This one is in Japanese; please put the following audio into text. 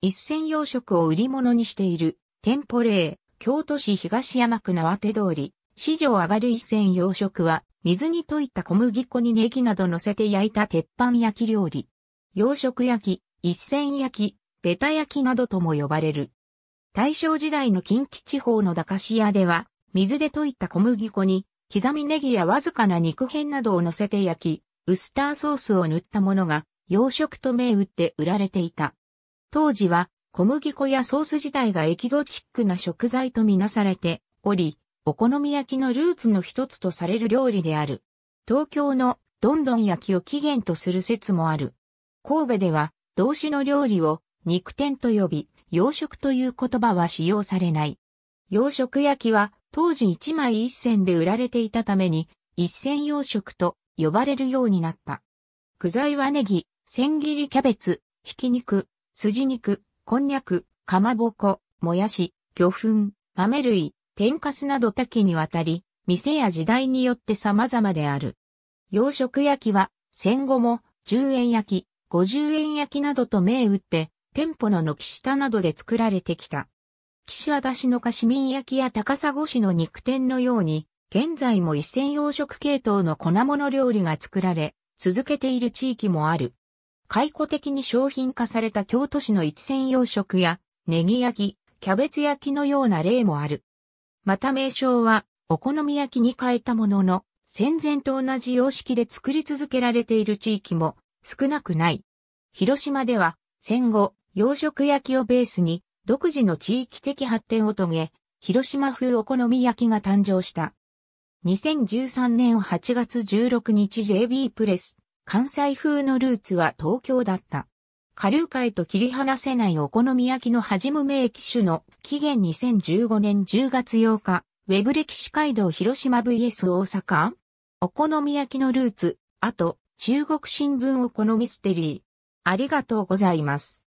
一銭洋食を売り物にしている、店舗例、京都市東山区縄手通り、市場上がる一銭洋食は、水に溶いた小麦粉にネギなど乗せて焼いた鉄板焼き料理。洋食焼き、一銭焼き、ベタ焼きなどとも呼ばれる。大正時代の近畿地方の駄菓子屋では、水で溶いた小麦粉に、刻みネギやわずかな肉片などを乗せて焼き、ウスターソースを塗ったものが、洋食と銘打って売られていた。当時は小麦粉やソース自体がエキゾチックな食材とみなされており、お好み焼きのルーツの一つとされる料理である。東京のどんどん焼きを起源とする説もある。神戸では同種の料理を肉店と呼び、洋食という言葉は使用されない。洋食焼きは当時1枚1銭で売られていたために、一銭洋食と呼ばれるようになった。具材はネギ、千切りキャベツ、ひき肉、筋肉、こんにゃく、かまぼこ、もやし、魚粉、豆類、天かすなど多岐にわたり、店や時代によって様々である。洋食焼きは、戦後も、10円焼き、50円焼きなどと銘打って、店舗の軒下などで作られてきた。岸和田市の市民焼きや高砂市の肉店のように、現在も一線洋食系統の粉物料理が作られ、続けている地域もある。解雇的に商品化された京都市の一専用食や、ネギ焼き、キャベツ焼きのような例もある。また名称は、お好み焼きに変えたものの、戦前と同じ様式で作り続けられている地域も少なくない。広島では、戦後、洋食焼きをベースに、独自の地域的発展を遂げ、広島風お好み焼きが誕生した。2013年8月16日 JB プレス関西風のルーツは東京だった。下流界と切り離せないお好み焼きの始む名機種の期限2015年10月8日、ウェブ歴史街道広島 VS 大阪お好み焼きのルーツ、あと、中国新聞お好みステリー。ありがとうございます。